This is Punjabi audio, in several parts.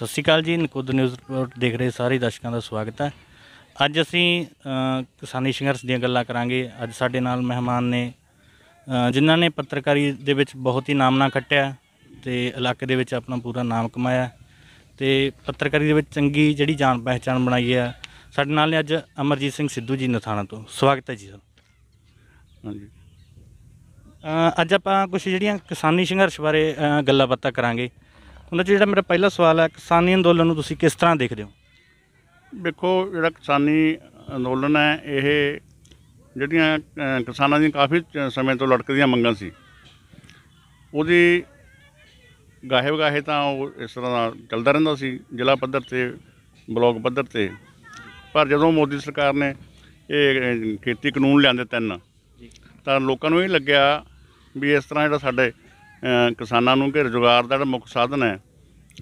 ਸਤਿ ਸ਼੍ਰੀ ਅਕਾਲ ਜੀ ਨਕੁਦ ਨਿਊਜ਼ ਰਿਪੋਰਟ ਦੇਖ ਰਹੇ ਸਾਰੇ ਦਰਸ਼ਕਾਂ ਦਾ ਸਵਾਗਤ ਹੈ ਅੱਜ ਅਸੀਂ ਕਿਸਾਨੀ ਸੰਘਰਸ਼ ਦੀਆਂ ਗੱਲਾਂ ਕਰਾਂਗੇ ਅੱਜ ਸਾਡੇ ਨਾਲ ਮਹਿਮਾਨ ਨੇ ਜਿਨ੍ਹਾਂ ਨੇ ਪੱਤਰਕਾਰੀ ਦੇ ਵਿੱਚ ਬਹੁਤ ਹੀ ਨਾਮਨਾ ਖੱਟਿਆ ਤੇ ਇਲਾਕੇ ਦੇ ਵਿੱਚ ਆਪਣਾ ਪੂਰਾ ਨਾਮ ਕਮਾਇਆ ਤੇ ਪੱਤਰਕਾਰੀ ਦੇ ਵਿੱਚ ਚੰਗੀ ਜਿਹੜੀ ਜਾਣ ਪਹਿਚਾਣ ਬਣਾਈ ਹੈ ਸਾਡੇ ਨਾਲ ਨੇ ਅੱਜ ਅਮਰਜੀਤ ਸਿੰਘ ਸਿੱਧੂ ਜੀ ਨਥਾਣਾ ਤੋਂ ਸਵਾਗਤ ਹੈ ਜੀ ਸਰ ਹਾਂਜੀ ਅੱਜ ਆਪਾਂ ਕੁਝ ਜਿਹੜੀਆਂ ਕਿਸਾਨੀ ਸੰਘਰਸ਼ ਬਾਰੇ ਗੱਲਾਂ ਬਾਤਾਂ ਕਰਾਂਗੇ ਉਹਨਾਂ ਜਿਹੜਾ ਮੇਰਾ ਪਹਿਲਾ ਸਵਾਲ ਹੈ ਕਿਸਾਨੀ ਅੰਦੋਲਨ ਨੂੰ ਤੁਸੀਂ ਕਿਸ ਤਰ੍ਹਾਂ ਦੇਖਦੇ ਹੋ ਵੇਖੋ ਜਿਹੜਾ ਕਿਸਾਨੀ ਅੰਦੋਲਨ ਹੈ ਇਹ ਜਿਹੜੀਆਂ ਕਿਸਾਨਾਂ ਦੀਆਂ ਕਾਫੀ ਸਮੇਂ ਤੋਂ ਲਟਕਦੀਆਂ ਮੰਗਾਂ ਸੀ ਉਹਦੀ ਗਾਹੇ ਵਗਾਹੇ ਤਾਂ ਉਹ ਇਸ ਤਰ੍ਹਾਂ ਦਾ ਚੱਲਦਾ ਰਹਿੰਦਾ ਸੀ ਜ਼ਿਲ੍ਹਾ ਪੱਧਰ ਤੇ ਬਲਾਕ ਪੱਧਰ ਤੇ ਪਰ ਜਦੋਂ ਮੋਦੀ ਸਰਕਾਰ ਨੇ ਇਹ ਖੇਤੀ ਕਾਨੂੰਨ ਲਿਆਂਦੇ ਤਿੰਨ ਤਾਂ ਲੋਕਾਂ ਨੂੰ ਇਹ ਲੱਗਿਆ ਵੀ ਇਸ ਤਰ੍ਹਾਂ ਜਿਹੜਾ ਸਾਡੇ ਕਿਸਾਨਾਂ ਨੂੰ ਕਿ ਰੁਜ਼ਗਾਰ ਦਾ ਜਿਹੜਾ ਮੁੱਖ ਸਾਧਨ ਹੈ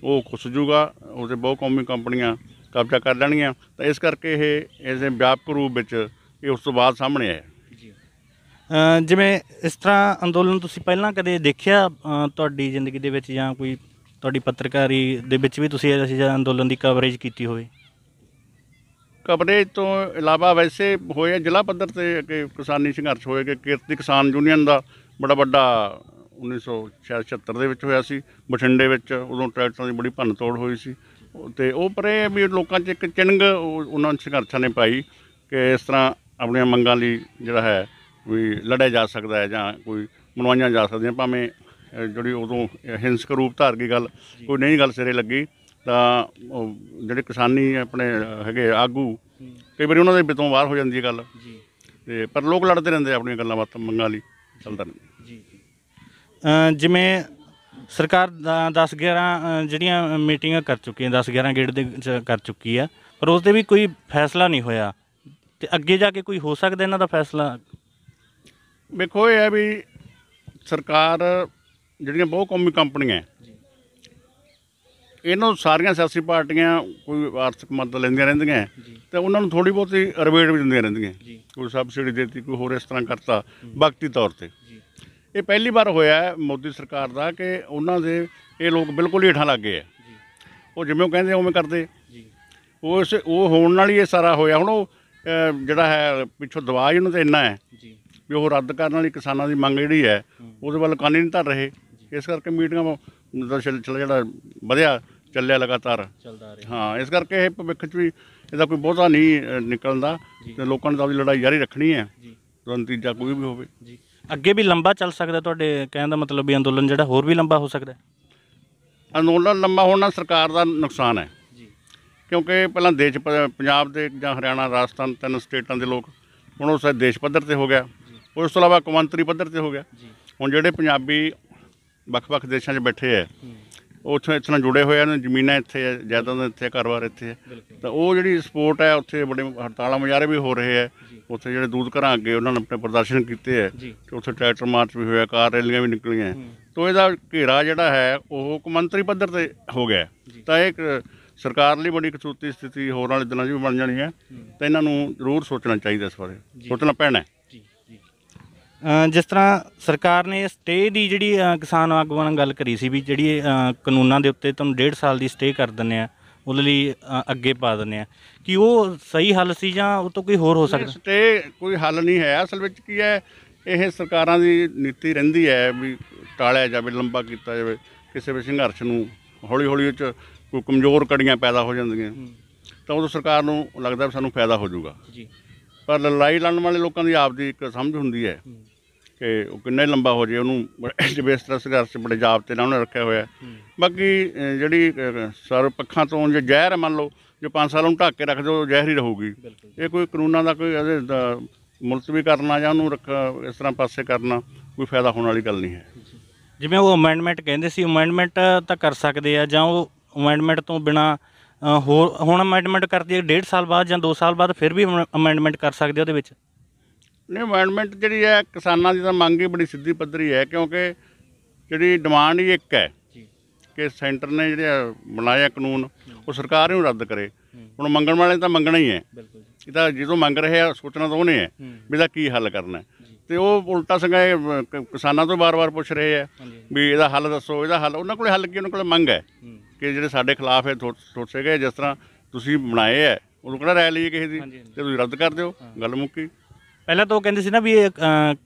ਉਹ ਖੁੱਸ ਜੂਗਾ ਉਹਦੇ ਬਹੁਤ ਕੌਮੀ ਕੰਪਨੀਆਂ ਕਬਜ਼ਾ ਕਰ ਲੈਣਗੀਆਂ ਤਾਂ ਇਸ ਕਰਕੇ ਇਹ ਇਸੇ ਵਿਆਪਕ ਰੂਪ ਵਿੱਚ ਇਹ ਉਸ ਤੋਂ ਬਾਅਦ ਸਾਹਮਣੇ ਆਇਆ ਜਿਵੇਂ ਇਸ ਤਰ੍ਹਾਂ ਅੰਦੋਲਨ ਤੁਸੀਂ ਪਹਿਲਾਂ ਕਦੇ ਦੇਖਿਆ ਤੁਹਾਡੀ ਜ਼ਿੰਦਗੀ ਦੇ ਵਿੱਚ ਜਾਂ ਕੋਈ ਤੁਹਾਡੀ ਪੱਤਰਕਾਰੀ ਦੇ ਵਿੱਚ ਵੀ ਤੁਸੀਂ ਜਿਹੜਾ ਅੰਦੋਲਨ ਦੀ ਕਵਰੇਜ ਕੀਤੀ ਹੋਵੇ ਕਵਰੇਜ ਤੋਂ ਇਲਾਵਾ ਵੈਸੇ ਹੋਏ ਜ਼ਿਲ੍ਹਾ ਪੱਧਰ ਤੇ ਕਿ ਕਿਸਾਨੀ ਸੰਘਰਸ਼ ਹੋਏ ਕਿ ਕਿਰਤੀ ਕਿਸਾਨ ਯੂਨੀਅਨ ਦਾ ਬੜਾ ਵੱਡਾ 1976 ਦੇ ਵਿੱਚ ਹੋਇਆ ਸੀ ਬਠਿੰਡੇ ਵਿੱਚ ਉਦੋਂ ਟਰੈਕਟਰਾਂ ਦੀ ਬੜੀ ਭੰਨ ਤੋੜ ਹੋਈ ਸੀ ਤੇ ਉਹ ਪਰ ਇਹ ਵੀ ਲੋਕਾਂ 'ਚ ਇੱਕ ਚਿੰਗ ਉਹਨਾਂ ਸੰਘਰਸ਼ਾਂ ਨੇ ਪਾਈ ਕਿ ਇਸ ਤਰ੍ਹਾਂ ਆਪਣੀਆਂ ਮੰਗਾਂ ਲਈ ਜਿਹੜਾ ਹੈ ਵੀ ਲੜਿਆ ਜਾ ਸਕਦਾ ਹੈ ਜਾਂ ਕੋਈ ਮਨਵਾਈਆਂ ਜਾ ਸਕਦੀਆਂ ਭਾਵੇਂ ਜਿਹੜੀ ਉਦੋਂ ਹਿੰਸਕ ਰੂਪ ਧਾਰ ਗਈ ਗੱਲ ਕੋਈ ਨਹੀਂ ਗੱਲ ਸਿਰੇ ਲੱਗੀ ਤਾਂ ਜਿਹੜੇ ਕਿਸਾਨੀ ਆਪਣੇ ਹੈਗੇ ਆਗੂ ਕਈ ਵਾਰੀ ਉਹਨਾਂ ਦੇ ਬਿਤੋਂ ਬਾਹਰ ਹੋ ਜਾਂਦੀ ਹੈ ਗੱਲ ਤੇ ਪਰ ਲੋਕ ਲੜਦੇ ਰਹਿੰਦੇ ਆਪਣੀਆਂ ਗੱਲਾਂ ਬਾਤਾਂ ਮੰਗਾਂ ਲਈ ਚੱਲਦਾ ਰਹਿੰਦਾ ਜਿਵੇਂ ਸਰਕਾਰ 10 11 ਜਿਹੜੀਆਂ ਮੀਟਿੰਗਾਂ ਕਰ ਚੁੱਕੀ ਹੈ 10 11 ਗੇੜ ਦੇ ਚ ਕਰ ਚੁੱਕੀ ਆ ਪਰ ਉਸ ਦੇ ਵੀ ਕੋਈ ਫੈਸਲਾ ਨਹੀਂ ਹੋਇਆ ਤੇ ਅੱਗੇ ਜਾ ਕੇ ਕੋਈ ਹੋ ਸਕਦਾ ਇਹਨਾਂ ਦਾ ਫੈਸਲਾ ਵੇਖੋ ਇਹ ਹੈ ਵੀ ਸਰਕਾਰ ਜਿਹੜੀਆਂ ਬਹੁਤ ਕੌਮੀ ਕੰਪਨੀਆਂ ਇਹਨਾਂ ਸਾਰੀਆਂ ਸਿਆਸੀ ਪਾਰਟੀਆਂ ਕੋਈ ਆਰਥਿਕ ਮਦਦ ਲੈਂਦੀਆਂ ਰਹਿੰਦੀਆਂ ਤੇ ਉਹਨਾਂ ਨੂੰ ਥੋੜੀ ਬਹੁਤੀ ਰਵੇਟ ਵੀ ਦਿੰਦੀਆਂ ਰਹਿੰਦੀਆਂ ਕੋਈ ਸਬਸਿਡੀ ਦਿੱਤੀ ਕੋਈ ਹੋਰ ਇਸ ਤਰ੍ਹਾਂ ਕਰਤਾ ਬਖਤੀ ਤੌਰ ਤੇ ਇਹ ਪਹਿਲੀ ਵਾਰ ਹੋਇਆ ਹੈ ਮੋਦੀ ਸਰਕਾਰ ਦਾ ਕਿ ਉਹਨਾਂ ਦੇ ਇਹ ਲੋਕ ਬਿਲਕੁਲ ਹੀ ਠਾਂ ਲੱਗ ਗਏ ਆ ਉਹ ਜਿਵੇਂ ਉਹ ਕਹਿੰਦੇ ਉਵੇਂ ਕਰਦੇ ਉਸ ਉਹ ਹੋਣ ਨਾਲ ਹੀ ਇਹ ਸਾਰਾ ਹੋਇਆ ਹੁਣ ਉਹ ਜਿਹੜਾ ਹੈ ਪਿੱਛੋਂ ਦਵਾਜ ਹੀ ਉਹਨਾਂ ਤੇ ਇੰਨਾ ਹੈ ਜੀ ਵੀ ਉਹ ਰੱਦ ਕਰਨ ਵਾਲੀ ਕਿਸਾਨਾਂ ਦੀ ਮੰਗ ਜਿਹੜੀ ਹੈ ਉਹਦੇ ਵੱਲ ਕੰਨ ਨਹੀਂ ਧਰ ਰਹੇ ਇਸ ਕਰਕੇ ਮੀਟਿੰਗਾਂ ਦਾ ਚੱਲ ਸਿਲਸਿਲਾ ਜਿਹੜਾ ਵਧਿਆ ਚੱਲਿਆ ਲਗਾਤਾਰ ਚੱਲਦਾ ਰਿਹਾ ਹਾਂ ਇਸ ਕਰਕੇ ਇਹ ਭਵਿੱਖ 'ਚ ਵੀ ਇਹਦਾ ਕੋਈ ਬਹੁਤਾ ਨਹੀਂ ਨਿਕਲਦਾ ਤੇ ਲੋਕਾਂ ਨੇ ਤਾਂ ਆਪਣੀ ਲੜਾਈ ਜਾਰੀ ਰੱਖਣੀ ਹੈ ਜੀ ਤੇ ਨਤੀਜਾ ਕੋਈ ਵੀ ਹੋਵੇ ਜੀ ਅੱਗੇ ਵੀ ਲੰਬਾ ਚੱਲ ਸਕਦਾ ਤੁਹਾਡੇ ਕਹਿਣ ਦਾ ਮਤਲਬ ਵੀ ਅੰਦੋਲਨ ਜਿਹੜਾ ਹੋਰ ਵੀ ਲੰਬਾ ਹੋ ਸਕਦਾ ਅੰਦੋਲਨ ਲੰਮਾ ਹੋਣਾ ਸਰਕਾਰ ਦਾ ਨੁਕਸਾਨ ਹੈ ਜੀ ਕਿਉਂਕਿ ਪਹਿਲਾਂ ਦੇਸ਼ ਪੰਜਾਬ ਦੇ ਜਾਂ ਹਰਿਆਣਾ ਰਾਜਸਥਾਨ ਤਿੰਨ ਸਟੇਟਾਂ ਦੇ ਲੋਕ ਹੁਣ ਉਸ ਦੇਸ਼ ਪੱਧਰ ਤੇ ਹੋ ਗਿਆ ਉਸ ਤੋਂ ਇਲਾਵਾ ਕੌਮਾਂਤਰੀ ਪੱਧਰ ਤੇ ਹੋ ਗਿਆ ਜੀ ਹੁਣ ਜਿਹੜੇ ਪੰਜਾਬੀ ਵੱਖ-ਵੱਖ ਦੇਸ਼ਾਂ 'ਚ ਬੈਠੇ ਐ ਹੂੰ। ਉੱਥੇ ਇਸ ਨਾਲ ਜੁੜੇ ਹੋਏ ਹਨ ਜ਼ਮੀਨਾਂ ਇੱਥੇ ਹੈ ਜਾਇਦਾਦਾਂ ਇੱਥੇ ਕਾਰੋਬਾਰ ਇੱਥੇ ਹੈ ਤਾਂ ਉਹ ਜਿਹੜੀ ਸਪੋਰਟ ਹੈ ਉੱਥੇ ਬੜੇ ਹੜਤਾਲਾਂ ਮੁਜ਼ਾਰੇ ਵੀ ਹੋ ਰਹੇ ਹੈ ਉੱਥੇ ਜਿਹੜੇ ਦੂਤ ਘਰਾਂ ਅੱਗੇ ਉਹਨਾਂ ਨੇ ਆਪਣੇ ਪ੍ਰਦਰਸ਼ਨ ਕੀਤੇ ਹੈ ਤੇ ਉੱਥੇ ਟਰੈਕਟਰ ਮਾਰਚ ਵੀ ਹੋਇਆ ਕਾਰ ਰੈਲੀਆਂ ਵੀ ਨਿਕਲੀਆਂ ਤੋਂ ਇਹਦਾ ਘੇਰਾ ਜਿਹੜਾ ਹੈ ਉਹ ਕਮੰਤਰੀ ਪੱਧਰ ਤੇ ਹੋ ਗਿਆ ਤਾਂ ਇਹ ਸਰਕਾਰ ਲਈ ਬੜੀ ਕਸੂਤੀ ਸਥਿਤੀ ਹੋਰ ਵਾਲੇ ਦਿਨਾਂ 'ਚ ਵੀ ਬਣ ਜਾਣੀ ਹੈ ਤਾਂ ਇਹਨਾਂ ਨੂੰ ਜ਼ਰੂਰ ਸੋਚਣਾ ਚਾਹੀਦਾ ਇਸ ਬਾਰੇ ਸੋਚਣਾ ਪੈਣਾ ਜਿਸ ਤਰ੍ਹਾਂ ਸਰਕਾਰ ਨੇ ਸਟੇ ਦੀ ਜਿਹੜੀ ਕਿਸਾਨ ਆਗੂਆਂ ਨਾਲ ਗੱਲ ਕਰੀ ਸੀ ਵੀ ਜਿਹੜੀ ਕਾਨੂੰਨਾਂ ਦੇ ਉੱਤੇ ਤੁਹਾਨੂੰ 1.5 ਸਾਲ ਦੀ ਸਟੇ ਕਰ ਦਿੰਨੇ ਆ ਉਹਦੇ ਲਈ ਅੱਗੇ ਪਾ ਦਿੰਨੇ ਆ ਕਿ ਉਹ ਸਹੀ ਹੱਲ ਸੀ ਜਾਂ ਉਹ ਤੋਂ ਕੋਈ ਹੋਰ ਹੋ ਸਕਦਾ ਸਟੇ ਕੋਈ ਹੱਲ ਨਹੀਂ ਹੈ ਅਸਲ ਵਿੱਚ ਕੀ ਹੈ ਇਹ ਸਰਕਾਰਾਂ ਦੀ ਨੀਤੀ ਰਹਿੰਦੀ ਹੈ ਵੀ ਟਾਲਿਆ ਜਾਵੇ ਲੰਬਾ ਕੀਤਾ ਜਾਵੇ ਕਿਸੇ ਵੀ ਸੰਘਰਸ਼ ਨੂੰ ਹੌਲੀ ਹੌਲੀ ਉਹ ਚ ਕੋਈ ਕਮਜ਼ੋਰ ਕੜੀਆਂ ਪੈਦਾ ਹੋ ਜਾਂਦੀਆਂ ਤਾਂ ਉਦੋਂ ਸਰਕਾਰ ਨੂੰ ਲੱਗਦਾ ਵੀ ਸਾਨੂੰ ਫਾਇਦਾ ਹੋ ਜਾਊਗਾ ਜੀ ਪਰ ਲੜਾਈ ਲੜਨ ਵਾਲੇ ਲੋਕਾਂ ਦੀ ਆਪਦੀ ਇੱਕ ਸਮਝ ਹੁੰਦੀ ਹੈ ਕਿ ਉਹ ਕਿੰਨਾ ਹੀ ਲੰਬਾ ਹੋ ਜੇ ਉਹਨੂੰ ਇਸ ਤਰ੍ਹਾਂ ਸੰਘਰਸ਼ ਬੜੇ ਜਾਬ ਤੇ ਨਾਲ ਉਹਨੇ ਰੱਖਿਆ ਹੋਇਆ ਬਾਕੀ ਜਿਹੜੀ ਸਰਵ ਪੱਖਾਂ ਤੋਂ ਜੇ ਜ਼ਹਿਰ ਮੰਨ ਲਓ ਜੋ 5 ਸਾਲ ਉਹਨੂੰ ਢੱਕ ਕੇ ਰੱਖ ਦਿਓ ਜ਼ਹਿਰ ਹੀ ਰਹੂਗੀ ਇਹ ਕੋਈ ਕਾਨੂੰਨਾਂ ਦਾ ਕੋਈ ਇਹਦੇ ਮੁਲਤਵੀ ਕਰਨਾ ਜਾਂ ਉਹਨੂੰ ਰੱਖ ਇਸ ਤਰ੍ਹਾਂ ਪਾਸੇ ਕਰਨਾ ਕੋਈ ਫਾਇਦਾ ਹੋਣ ਵਾਲੀ ਗੱਲ ਨਹੀਂ ਹੈ ਜਿਵੇਂ ਉਹ ਅਮੈਂਡਮੈਂਟ ਕਹਿੰਦੇ ਸੀ ਅਮੈਂਡਮੈਂਟ ਤਾਂ ਕਰ ਸਕਦੇ ਆ ਜਾਂ ਉਹ ਅਮੈਂਡਮੈਂਟ ਤੋਂ ਬਿਨਾ ਹੋਰ ਹੁਣ ਅਮੈਂਡਮੈਂਟ ਕਰਦੀ ਹੈ ਡੇਢ ਸਾਲ ਬਾਅਦ ਜਾਂ 2 ਸਾਲ ਬਾਅਦ ਫਿਰ ਵੀ ਅਮੈਂਡਮੈਂਟ ਕਰ ਸਕਦੇ ਉਹਦੇ ਵਿੱਚ ਨਹੀਂ ਅਮੈਂਡਮੈਂਟ ਜਿਹੜੀ ਹੈ ਕਿਸਾਨਾਂ ਦੀ ਤਾਂ ਮੰਗ ਹੀ ਬੜੀ ਸਿੱਧੀ ਪੱਧਰੀ ਹੈ ਕਿਉਂਕਿ ਜਿਹੜੀ ਡਿਮਾਂਡ ਹੀ ਇੱਕ ਹੈ ਕਿ ਸੈਂਟਰ ਨੇ ਜਿਹੜਾ ਬਣਾਇਆ ਕਾਨੂੰਨ ਉਹ ਸਰਕਾਰ ਨੂੰ ਰੱਦ ਕਰੇ ਹੁਣ ਮੰਗਣ ਵਾਲੇ ਤਾਂ ਮੰਗਣਾ ਹੀ ਹੈ ਇਹ ਤਾਂ ਜਦੋਂ ਮੰਗ ਰਹੇ ਆ ਸੋਚਣਾ ਤਾਂ ਉਹਨੇ ਹੈ ਵੀ ਦਾ ਕੀ ਹੱਲ ਕਰਨਾ ਤੇ ਉਹ ਉਲਟਾ ਸੰਗਾ ਕਿਸਾਨਾਂ ਤੋਂ ਬਾਰ-ਬਾਰ ਪੁੱਛ ਰਹੇ ਆ ਵੀ ਇਹਦਾ ਹੱਲ ਦੱਸੋ ਇਹਦਾ ਹੱਲ ਉਹਨਾਂ ਕੋਲੇ ਹੱਲ ਕੀ ਉਹਨਾਂ ਕੋਲੇ ਮੰਗ ਹੈ ਕਿ ਜਿਹੜੇ ਸਾਡੇ ਖਿਲਾਫ ਇਹ ਟੋਟੇ ਗਏ ਜਿਸ ਤਰ੍ਹਾਂ ਤੁਸੀਂ ਬਣਾਏ ਐ ਉਹਨੂੰ ਕਿਹੜਾ ਰਾਇ ਲਈਏ ਕਿਸੇ ਦੀ ਤੇ ਤੁਸੀਂ ਰੱਦ ਕਰ ਦਿਓ ਗੱਲ ਮੁੱਕੀ ਪਹਿਲਾਂ ਤਾਂ ਉਹ ਕਹਿੰਦੇ ਸੀ ਨਾ ਵੀ ਇਹ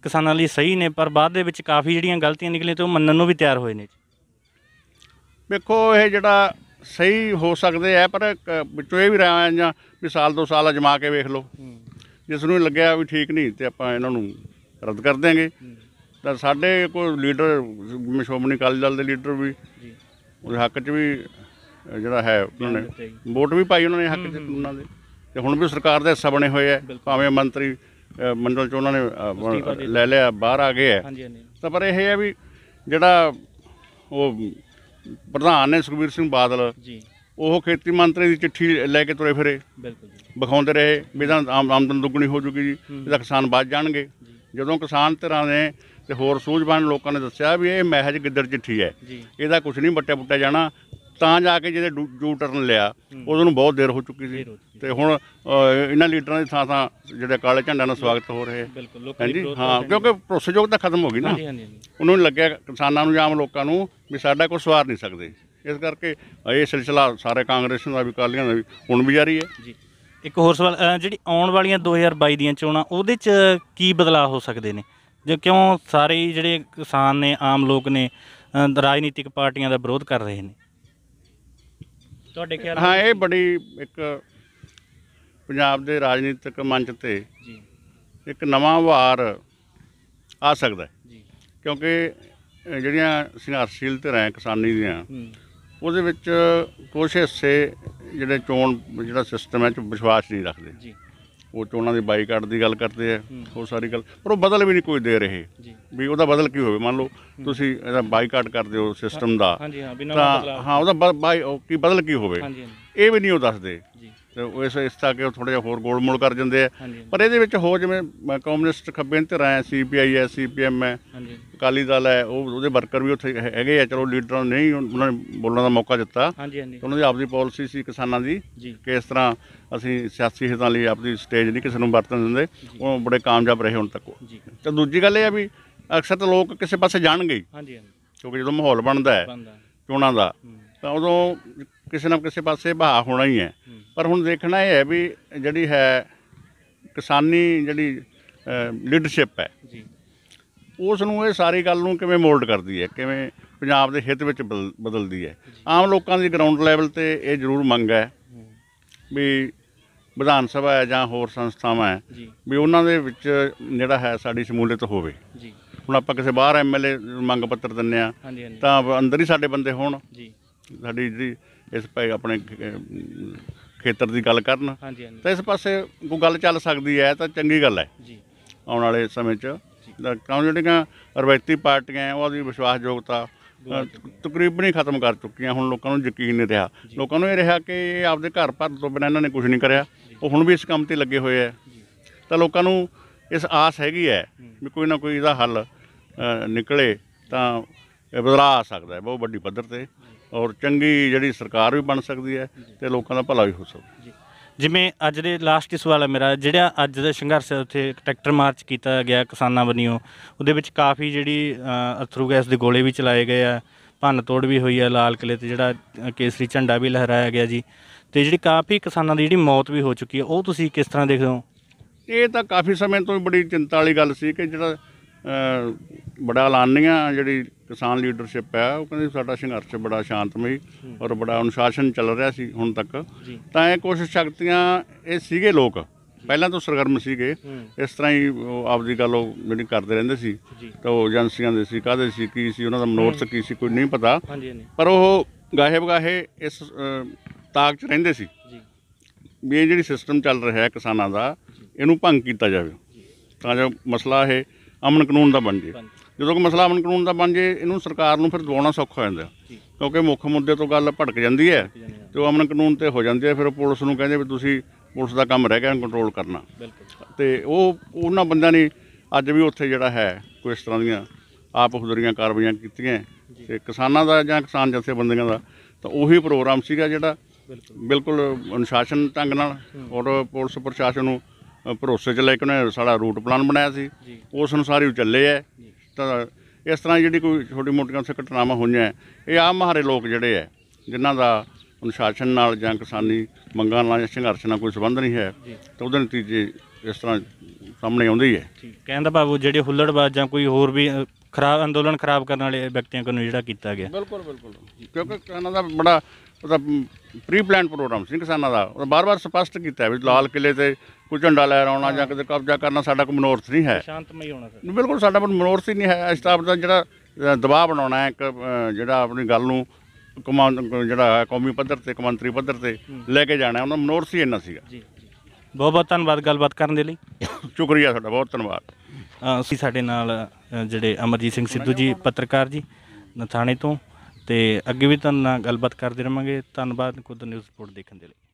ਕਿਸਾਨਾਂ ਲਈ ਸਹੀ ਨੇ ਪਰ ਬਾਅਦ ਦੇ ਵਿੱਚ ਕਾਫੀ ਜਿਹੜੀਆਂ ਗਲਤੀਆਂ ਨਿਕਲੀਆਂ ਤੇ ਉਹ ਮੰਨਣ ਨੂੰ ਵੀ ਤਿਆਰ ਹੋਏ ਨੇ ਜੀ। ਵੇਖੋ ਇਹ ਜਿਹੜਾ ਸਹੀ ਹੋ ਸਕਦੇ ਐ ਪਰ ਵਿੱਚੋਂ ਇਹ ਵੀ ਰਾਇ ਜਾਂ ਵੀ ਸਾਲ ਦੋ ਸਾਲ ਅਜਮਾ ਕੇ ਵੇਖ ਲਓ ਜਿਸ ਨੂੰ ਲੱਗਿਆ ਵੀ ਠੀਕ ਨਹੀਂ ਤੇ ਆਪਾਂ ਇਹਨਾਂ ਨੂੰ ਰੱਦ ਕਰ ਦਿਆਂਗੇ ਤਾਂ ਸਾਡੇ ਕੋਈ ਲੀਡਰ ਸ਼੍ਰੋਮਣੀ ਅਕਾਲੀ ਦਲ ਦੇ ਲੀਡਰ ਵੀ ਜੀ। ਉਹਦੇ ਹੱਕ 'ਚ ਵੀ ਜਿਹੜਾ ਹੈ ਉਹਨਾਂ ਨੇ ਵੋਟ ਵੀ ਪਾਈ ਉਹਨਾਂ ਨੇ ਹੱਕ 'ਚ ਉਹਨਾਂ ਦੇ ਤੇ ਹੁਣ ਵੀ ਸਰਕਾਰ ਦਾ ਹਿੱਸਾ ਬਣੇ ਹੋਏ ਆ ਭਾਵੇਂ ਮੰਤਰੀ ਮੰਡਲ 'ਚ ਉਹਨਾਂ ਨੇ ਲੈ ਲਿਆ ਬਾਹਰ ਆ ਗਏ ਆ ਤਾਂ ਪਰ ਇਹ ਹੈ ਵੀ ਜਿਹੜਾ ਉਹ ਪ੍ਰਧਾਨ ਨੇ ਸੁਖਵੀਰ ਸਿੰਘ ਬਾਦਲ ਜੀ ਉਹ ਖੇਤੀ ਮੰਤਰੀ ਦੀ ਚਿੱਠੀ ਲੈ ਕੇ ਤੁਰੇ ਫਿਰੇ ਬਿਲਕੁਲ ਵਿਖਾਉਂਦੇ ਰਹੇ ਵੀ ਤਾਂ ਆਮਦਨ ਦੁੱਗਣੀ ਹੋ ਜੂਗੀ ਜੀ ਕਿਸਾਨ ਬਚ ਜਾਣਗੇ ਜਦੋਂ ਕਿਸਾਨ ਧਿਰਾਂ ਨੇ ਤੇ ਹੋਰ ਸੂਝਵਾਨ ਲੋਕਾਂ ਨੇ ਦੱਸਿਆ ਵੀ ਇਹ ਮਹਿਜ ਗਿੱਦੜ ਚਿੱਠੀ ਹੈ ਇਹਦਾ ਕੁਝ ਨਹੀਂ ਬੱਟੇ ਬੁੱਟਿਆ ਜਾਣਾ ਤਾਂ ਜਾ ਕੇ ਜਿਹਦੇ ਜੂ ਟਰਨ ਲਿਆ ਉਦੋਂ ਨੂੰ ਬਹੁਤ ਦੇਰ ਹੋ ਚੁੱਕੀ ਸੀ ਤੇ ਹੁਣ ਇਹਨਾਂ ਲੀਡਰਾਂ ਦੇ ਥਾਂ ਥਾਂ ਜਿਹੜੇ ਕਾਲੇ ਝੰਡਿਆਂ ਨਾਲ ਸਵਾਗਤ ਹੋ ਰਹੇ ਹਾਂਜੀ ਹਾਂ ਕਿਉਂਕਿ ਪ੍ਰੋਸੀਜਰ ਤਾਂ ਖਤਮ ਹੋ ਗਈ ਨਾ ਉਹਨਾਂ ਨੂੰ ਲੱਗਿਆ ਕਿਸਾਨਾਂ ਨੂੰ ਆਮ ਲੋਕਾਂ ਨੂੰ ਵੀ ਸਾਡਾ ਕੋਈ ਸਵਾਰ ਨਹੀਂ ਸਕਦੇ ਇਸ ਕਰਕੇ ਇਹ ਸਿਲਸਿਲਾ ਸਾਰੇ ਕਾਂਗਰਸ ਦਾ ਵੀ ਕਾਲੀਆਂ ਦਾ ਵੀ ਹੁਣ ਵੀ ਜਾਰੀ ਹੈ ਜੀ ਇੱਕ ਹੋਰ ਸਵਾਲ ਜਿਹੜੀ ਆਉਣ ਵਾਲੀਆਂ 2022 ਦੀਆਂ ਚੋਣਾਂ ਉਹਦੇ 'ਚ ਕੀ ਬਦਲਾਅ ਹੋ ਸਕਦੇ ਨੇ ਜੇ ਕਿਉਂ ਸਾਰੇ ਜਿਹੜੇ ਕਿਸਾਨ ਨੇ ਆਮ ਲੋਕ ਨੇ ਰਾਜਨੀਤਿਕ ਪਾਰਟੀਆਂ ਦਾ ਵਿਰੋਧ ਕਰ ਰਹੇ ਨੇ ਤੁਹਾਡੇ ਖਿਆਲ ਹਾਂ ਇਹ ਬੜੀ ਇੱਕ ਪੰਜਾਬ ਦੇ ਰਾਜਨੀਤਿਕ ਮੰਚ ਤੇ ਜੀ ਇੱਕ ਨਵਾਂ ਵਾਰ ਆ ਸਕਦਾ ਜੀ ਕਿਉਂਕਿ ਜਿਹੜੀਆਂ ਸੰਘਰਸ਼ੀਲ ਤੇ ਰਹਿ ਕਿਸਾਨੀ ਦੀਆਂ ਉਹਦੇ ਵਿੱਚ ਕੁਝ ਹਿੱਸੇ ਜਿਹੜੇ ਚੋਣ ਜਿਹੜਾ ਸਿਸਟਮ ਹੈ ਚ ਵਿਸ਼ਵਾਸ ਨਹੀਂ ਰੱਖਦੇ ਜੀ ਉਹ ਚੋਣਾਂ ਦੇ ਬਾਈਕਾਟ ਦੀ ਗੱਲ ਕਰਦੇ ਆ ਉਹ ਸਾਰੀ ਗੱਲ ਪਰ ਉਹ ਬਦਲ ਵੀ ਨਹੀਂ ਕੋਈ ਦੇ ਰਹੇ ਵੀ ਉਹਦਾ ਬਦਲ ਕੀ ਹੋਵੇ ਮੰਨ ਲਓ ਤੁਸੀਂ ਇਹਦਾ ਬਾਈਕਾਟ ਕਰਦੇ ਹੋ ਸਿਸਟਮ ਦਾ ਹਾਂਜੀ ਹਾਂ ਉਹਦਾ ਬਾਈ ਕੀ ਬਦਲ ਕੀ ਹੋਵੇ ਇਹ ਵੀ ਨਹੀਂ ਉਹ ਦੱਸਦੇ ਤੇ ਇਸ ਇਸ ਤਾਂ ਕਿ ਉਹ ਥੋੜਾ ਜਿਹਾ ਹੋਰ ਗੋਲਮੋਲ ਕਰ ਜਾਂਦੇ ਆ ਪਰ ਇਹਦੇ ਵਿੱਚ ਹੋ ਜਿਵੇਂ ਕਮਿਊਨਿਸਟ ਖੱਬੇ ਤੇ ਰਾਇ ਸੀਪੀਆਈ ਐ ਸੀਪੀਐਮ ਹਾਂਜੀ ਅਕਾਲੀ ਦਲ ਹੈ ਉਹ ਉਹਦੇ ਵਰਕਰ ਵੀ ਉੱਥੇ ਹੈਗੇ ਆ ਚਲੋ ਲੀਡਰਾਂ ਨੂੰ ਨਹੀਂ ਉਹਨਾਂ ਨੇ ਬੋਲਣ ਦਾ ਮੌਕਾ ਦਿੱਤਾ ਉਹਨਾਂ ਦੀ ਆਪਦੀ ਪਾਲਿਸੀ ਸੀ ਕਿਸਾਨਾਂ ਦੀ ਕਿ ਇਸ ਤਰ੍ਹਾਂ ਅਸੀਂ ਸਿਆਸੀ ਹਿੱਤਾਂ ਲਈ ਆਪਦੀ ਸਟੇਜ ਨਹੀਂ ਕਿਸੇ ਨੂੰ ਵਰਤਣ ਦਿੰਦੇ ਉਹ ਬੜੇ ਕਾਮਯਾਬ ਰਹੇ ਹੁਣ ਤੱਕ ਤੇ ਦੂਜੀ ਗੱਲ ਇਹ ਆ ਵੀ ਅਕਸਰ ਤਾਂ ਲੋਕ ਕਿਸੇ ਪਾਸੇ ਜਾਣਗੇ ਹਾਂਜੀ ਕਿਉਂਕਿ ਜਦੋਂ ਮਾਹੌਲ ਬਣਦਾ ਹੈ ਚੋਣਾਂ ਦਾ ਤਾਂ ਉਦੋਂ ਕਿਸੇ ਨਾ ਕਿਸੇ ਪਾਸੇ ਬਹਾ ਹੋਣਾ ਹੀ ਹੈ ਪਰ ਹੁਣ ਦੇਖਣਾ ਇਹ ਹੈ ਵੀ ਜਿਹੜੀ ਹੈ ਕਿਸਾਨੀ ਜਿਹੜੀ ਲੀਡਰਸ਼ਿਪ ਹੈ ਜੀ ਉਸ ਨੂੰ ਇਹ ਸਾਰੀ ਗੱਲ ਨੂੰ ਕਿਵੇਂ ਮੋਲਡ ਕਰਦੀ ਹੈ ਕਿਵੇਂ ਪੰਜਾਬ ਦੇ ਹਿੱਤ ਵਿੱਚ ਬਦਲਦੀ ਹੈ ਆਮ ਲੋਕਾਂ ਦੀ ਗਰਾਊਂਡ ਲੈਵਲ ਤੇ ਇਹ ਜ਼ਰੂਰ ਮੰਗ ਹੈ ਵੀ ਵਿਧਾਨ ਸਭਾ ਹੈ ਜਾਂ ਹੋਰ ਸੰਸਥਾਵਾਂ ਹੈ ਵੀ ਉਹਨਾਂ ਦੇ ਵਿੱਚ ਜਿਹੜਾ ਹੈ ਸਾਡੀ ਸ਼ਮੂਲੀਅਤ ਹੋਵੇ ਜੀ ਹੁਣ ਆਪਾਂ ਕਿਸੇ ਬਾਹਰ ਐਮਐਲਏ ਮੰਗ ਪੱਤਰ ਦਿੰਨੇ ਆ ਤਾਂ ਅੰਦਰ ਹੀ ਸਾਡੇ ਬੰਦੇ ਹੋਣ ਜੀ ਸਾਡੀ ਜਿਹੜੀ ਇਸ ਪੈ ਆਪਣੇ ਖੇਤਰ ਦੀ ਗੱਲ ਕਰਨ ਹਾਂਜੀ ਤਾਂ ਇਸ ਪਾਸੇ ਕੋਈ ਗੱਲ ਚੱਲ ਸਕਦੀ ਹੈ ਤਾਂ ਚੰਗੀ ਗੱਲ ਹੈ ਜੀ ਆਉਣ ਵਾਲੇ ਸਮੇਂ 'ਚ ਤਾਂ ਜਿਹੜੀਆਂ ਰਵਾਇਤੀ ਪਾਰਟੀਆਂ ਉਹਦੀ ਵਿਸ਼ਵਾਸਯੋਗਤਾ ਤਕਰੀਬਨ ਹੀ ਖਤਮ ਕਰ ਚੁੱਕੀਆਂ ਹੁਣ ਲੋਕਾਂ ਨੂੰ ਯਕੀਨ ਨਹੀਂ ਰਿਹਾ ਲੋਕਾਂ ਨੂੰ ਇਹ ਰਿਹਾ ਕਿ ਇਹ ਆਪਦੇ ਘਰ ਭਰਨ ਤੋਂ ਬਿਨਾਂ ਇਹਨਾਂ ਨੇ ਕੁਝ ਨਹੀਂ ਕਰਿਆ ਉਹ ਹੁਣ ਵੀ ਇਸ ਕੰਮ ਤੇ ਲੱਗੇ ਹੋਏ ਆ ਤਾਂ ਲੋਕਾਂ ਨੂੰ ਇਸ ਆਸ ਹੈਗੀ ਹੈ ਵੀ ਕੋਈ ਨਾ ਕੋਈ ਇਹਦਾ ਹੱਲ ਨਿਕਲੇ ਤਾਂ ਆ ਸਕਦਾ ਹੈ ਬਹੁਤ ਵੱਡੀ ਪੱਧਰ ਤੇ ਔਰ ਚੰਗੀ ਜਿਹੜੀ ਸਰਕਾਰ ਵੀ ਬਣ ਸਕਦੀ ਹੈ ਤੇ ਲੋਕਾਂ ਦਾ ਭਲਾ ਵੀ ਹੋ ਸਕਦਾ ਜਿਵੇਂ ਅੱਜ ਦੇ ਲਾਸਟ ਸਵਾਲ ਹੈ ਮੇਰਾ ਜਿਹੜਾ ਅੱਜ ਦਾ ਸੰਘਰਸ਼ ਉੱਥੇ ਟਰੈਕਟਰ ਮਾਰਚ ਕੀਤਾ ਗਿਆ ਕਿਸਾਨਾਂ ਬਣੀਓ ਉਹਦੇ ਵਿੱਚ ਕਾਫੀ ਜਿਹੜੀ ਅਥਰੂ ਗੈਸ ਦੇ ਗੋਲੇ ਵੀ ਚਲਾਏ ਗਏ ਆ ਭੰਨ ਤੋੜ ਵੀ ਹੋਈ ਹੈ ਲਾਲ ਕਿਲੇ ਤੇ ਜਿਹੜਾ ਕੇਸਰੀ ਝੰਡਾ ਵੀ ਲਹਿਰਾਇਆ ਗਿਆ ਜੀ ਤੇ ਜਿਹੜੀ ਕਾਫੀ ਕਿਸਾਨਾਂ ਦੀ ਜਿਹੜੀ ਮੌਤ ਵੀ ਹੋ ਚੁੱਕੀ ਹੈ ਉਹ ਤੁਸੀਂ ਕਿਸ ਤਰ੍ਹਾਂ ਦੇਖਦੇ ਹੋ ਇਹ ਤਾਂ ਕਾਫੀ ਸਮੇਂ ਤੋਂ ਬੜੀ ਚਿੰਤਾ ਵਾਲੀ ਗੱਲ ਸੀ ਕਿ ਜਿਹੜਾ ਬੜਾ ਐਲਾਨੀਆਂ ਜਿਹੜੀ ਕਿਸਾਨ ਲੀਡਰਸ਼ਿਪ ਹੈ ਉਹ ਕਹਿੰਦੇ ਸਾਡਾ ਸੰਘਰਸ਼ ਬੜਾ ਸ਼ਾਂਤਮਈ ਔਰ ਬੜਾ ਅਨੁਸ਼ਾਸਨ ਚੱਲ ਰਿਹਾ ਸੀ ਹੁਣ ਤੱਕ ਤਾਂ ਇਹ ਕੋਸ਼ਿਸ਼ ਸ਼ਕਤੀਆਂ ਇਹ ਸੀਗੇ ਲੋਕ ਪਹਿਲਾਂ ਤੋਂ ਸਰਗਰਮ ਸੀਗੇ ਇਸ ਤਰ੍ਹਾਂ ਹੀ ਆਪਦੀ ਗੱਲ ਉਹ ਜਿਹੜੀ ਕਰਦੇ ਰਹਿੰਦੇ ਸੀ ਤਾਂ ਉਹ ਏਜੰਸੀਆਂ ਦੇ ਸੀ ਕਾਦੇ ਸੀ ਕੀ ਸੀ ਉਹਨਾਂ ਦਾ ਮਨੋਰਥ ਕੀ ਸੀ ਕੋਈ ਨਹੀਂ ਪਤਾ ਪਰ ਉਹ ਗਾਹੇ ਬਗਾਹੇ ਇਸ ਤਾਕ 'ਚ ਰਹਿੰਦੇ ਸੀ ਵੀ ਇਹ ਜਿਹੜੀ ਸਿਸਟਮ ਚੱਲ ਰਿਹਾ ਹੈ ਕਿਸਾਨਾਂ ਦਾ ਇਹਨੂੰ ਭੰਗ ਕੀਤਾ ਜਾਵੇ ਤਾਂ ਜੋ ਮਸਲਾ ਹੈ ਅਮਨ ਕਾਨੂੰਨ ਦਾ ਬਣ ਜੇ ਜਦੋਂ ਕੋਈ ਮਸਲਾ ਅਮਨ ਕਾਨੂੰਨ ਦਾ ਬਣ ਜੇ ਇਹਨੂੰ ਸਰਕਾਰ ਨੂੰ ਫਿਰ ਦਵਾਉਣਾ ਸੌਖਾ ਹੋ ਜਾਂਦਾ ਕਿਉਂਕਿ ਮੁੱਖ ਮੁੱਦੇ ਤੋਂ ਗੱਲ ਭਟਕ ਜਾਂਦੀ ਹੈ ਤੇ ਉਹ ਅਮਨ ਕਾਨੂੰਨ ਤੇ ਹੋ ਜਾਂਦੀ ਹੈ ਫਿਰ ਉਹ ਪੁਲਿਸ ਨੂੰ ਕਹਿੰਦੇ ਵੀ ਤੁਸੀਂ ਪੁਲਿਸ ਦਾ ਕੰਮ ਰਹਿ ਗਿਆ ਕੰਟਰੋਲ ਕਰਨਾ ਤੇ ਉਹ ਉਹਨਾਂ ਬੰਦਿਆਂ ਨੇ ਅੱਜ ਵੀ ਉੱਥੇ ਜਿਹੜਾ ਹੈ ਕੋਈ ਇਸ ਤਰ੍ਹਾਂ ਦੀਆਂ ਆਪ ਹੁਦਰੀਆਂ ਕਾਰਵਾਈਆਂ ਕੀਤੀਆਂ ਤੇ ਕਿਸਾਨਾਂ ਦਾ ਜਾਂ ਕਿਸਾਨ ਜਥੇਬੰਦੀਆਂ ਦਾ ਤਾਂ ਉਹੀ ਪ੍ਰੋਗਰਾਮ ਸੀਗਾ ਜਿਹੜਾ ਬਿਲਕੁਲ ਅਨੁਸ਼ਾਸਨ ਢੰਗ ਨਾਲ ਔਰ ਪੁਲਿਸ ਪ੍ਰਸ਼ਾਸਨ ਨੂੰ ਭਰੋਸੇ 'ਚ ਲੈ ਕੇ ਉਹਨੇ ਸਾਡਾ ਰੂਟ ਪਲਾਨ ਬਣਾਇਆ ਸੀ ਉਸ ਅਨੁਸਾਰ ਹੀ ਚੱਲੇ ਆ ਤਾਂ ਇਸ ਤਰ੍ਹਾਂ ਜਿਹੜੀ ਕੋਈ ਛੋਟੀ ਮੋਟੀਆਂ ਸੇ ਘਟਨਾਵਾਂ ਹੋਈਆਂ ਇਹ ਆਮ ਮਹਾਰੇ ਲੋਕ ਜਿਹੜੇ ਆ ਜਿਨ੍ਹਾਂ ਦਾ ਅਨੁਸ਼ਾਸਨ ਨਾਲ ਜਾਂ ਕਿਸਾਨੀ ਮੰਗਾਂ ਨਾਲ ਜਾਂ ਸੰਘਰਸ਼ ਨਾਲ ਕੋਈ ਸਬੰਧ ਨਹੀਂ ਹੈ ਤਾਂ ਉਹਦੇ ਨਤੀਜੇ ਇਸ ਤਰ੍ਹਾਂ ਸਾਹਮਣੇ ਆਉਂਦੀ ਹੈ ਕਹਿੰਦਾ ਬਾਬੂ ਜਿਹੜੇ ਹੁੱਲੜਬਾਜ਼ ਜਾਂ ਕੋਈ ਹੋਰ ਵੀ ਖਰਾਬ ਅੰਦੋਲਨ ਖਰਾਬ ਕਰਨ ਵਾਲੇ ਵਿਅਕਤੀਆਂ ਨੂੰ ਜਿਹੜਾ ਕੀਤਾ ਗਿਆ ਬਿਲਕੁਲ ਬਿਲਕੁਲ ਕਿਉਂਕਿ ਕਹਿੰਦਾ ਦਾ ਬੜਾ ਉਹਦਾ ਪ੍ਰੀ ਪਲਾਨ ਪ੍ਰੋਗਰਾਮ ਸੀ ਕਿਸਾਨਾਂ ਦਾ ਉਹ ਬਾਰ-ਬਾਰ ਸਪਸ਼ਟ ਕੀਤਾ ਵੀ ਲਾਲ ਕਿਲੇ ਤੇ ਕੋਈ ਝੰਡਾ ਲਹਿਰਾਉਣਾ ਜਾਂ ਕਿਤੇ ਕਬਜ਼ਾ ਕਰਨਾ ਸਾਡਾ ਕੋਈ ਮਨੋਰਥ ਨਹੀਂ ਹੈ ਸ਼ਾਂਤਮਈ ਹੋਣਾ ਸਰ ਬਿਲਕੁਲ ਸਾਡਾ ਕੋਈ ਮਨੋਰਥ ਹੀ ਨਹੀਂ ਹੈ ਇਸ ਤਰ੍ਹਾਂ ਦਾ ਜਿਹੜਾ ਦਬਾਅ ਬਣਾਉਣਾ ਹੈ ਇੱਕ ਜਿਹੜਾ ਆਪਣੀ ਗੱਲ ਨੂੰ ਕਮਾਂਡ ਜਿਹੜਾ ਕੌਮੀ ਪੱਧਰ ਤੇ ਕਮੰਤਰੀ ਪੱਧਰ ਤੇ ਲੈ ਕੇ ਜਾਣਾ ਉਹਨਾਂ ਮਨੋਰਥ ਹੀ ਇੰਨਾ ਸੀਗਾ ਜੀ ਬਹੁਤ ਬਹੁਤ ਧੰਨਵਾਦ ਗੱਲਬਾਤ ਕਰਨ ਦੇ ਲਈ ਸ਼ੁਕਰੀਆ ਤੁਹਾਡਾ ਬਹੁਤ ਧੰਨਵਾਦ ਅਸੀਂ ਸਾਡੇ ਨਾਲ ਜਿਹੜੇ ਅਮਰਜੀਤ ਸਿੰਘ ਸਿੱਧੂ ਜੀ ਪੱਤਰਕਾਰ ਜੀ ਨਥਾਣੇ ਤੋਂ ਤੇ ਅੱਗੇ ਵੀ ਤੁਹਾਨੂੰ ਨਾਲ ਗੱਲਬਾਤ ਕਰਦੇ ਰਵਾਂਗੇ ਧੰਨਵਾਦ ਖੁਦ ਨਿਊਜ਼ ਰਿਪੋਰਟ ਦੇਖਣ ਦੇ ਲਈ